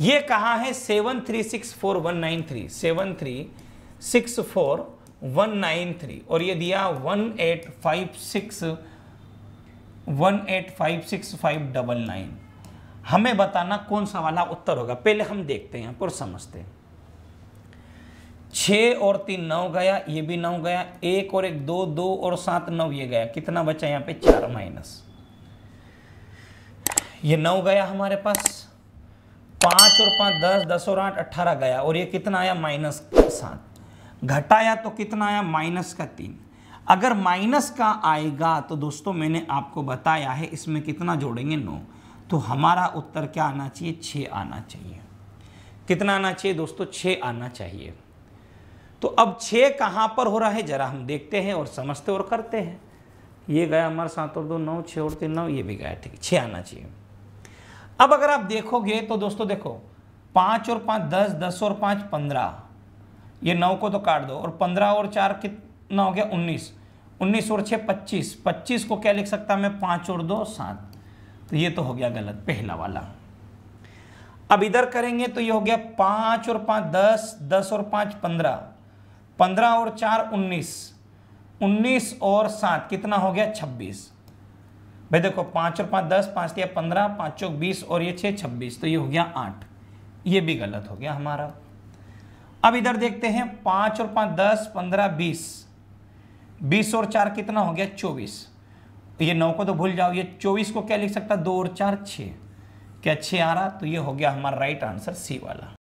ये कहा है seven three six four one nine three seven three six four one nine three और ये दिया one eight five six one eight five six five double nine हमें बताना कौन सा वाला उत्तर होगा पहले हम देखते हैं और समझते हैं छः और तीन नौ गया ये भी नौ गया एक और एक दो दो और सात नौ ये गया कितना बचा यहाँ पे चार माइनस ये नौ गया हमारे पास पाँच और पाँच दस दस और आठ अट्ठारह गया और ये कितना आया माइनस सात घटाया तो कितना आया माइनस का तीन अगर माइनस का आएगा तो दोस्तों मैंने आपको बताया है इसमें कितना जोड़ेंगे नौ तो हमारा उत्तर क्या आना चाहिए छः आना चाहिए कितना आना चाहिए दोस्तों छः आना चाहिए तो अब छः कहाँ पर हो रहा है जरा हम देखते हैं और समझते और करते हैं ये गया हमारा सात और दो नौ छः और तीन नौ ये भी गया ठीक छः आना चाहिए अब अगर आप देखोगे तो दोस्तों देखो पाँच और पाँच दस दस और पाँच पंद्रह ये नौ को तो काट दो और पंद्रह और चार कितना हो गया उन्नीस उन्नीस और छः पच्चीस पच्चीस को क्या लिख सकता मैं पाँच और दो सात तो ये तो हो गया गलत पहला वाला अब इधर करेंगे तो ये हो गया पाँच और पाँच दस दस और पाँच पंद्रह पंद्रह और चार उन्नीस उन्नीस और सात कितना हो गया छब्बीस भाई देखो पाँच और पाँच दस पाँच या पंद्रह पाँच चौक बीस और ये छः छब्बीस तो ये हो गया आठ ये भी गलत हो गया हमारा अब इधर देखते हैं पाँच और पाँच दस पंद्रह बीस बीस और चार कितना हो गया चौबीस ये नौ को तो भूल जाओ ये चौबीस को क्या लिख सकता दो और चार छः क्या छः आ रहा तो ये हो गया हमारा राइट आंसर सी वाला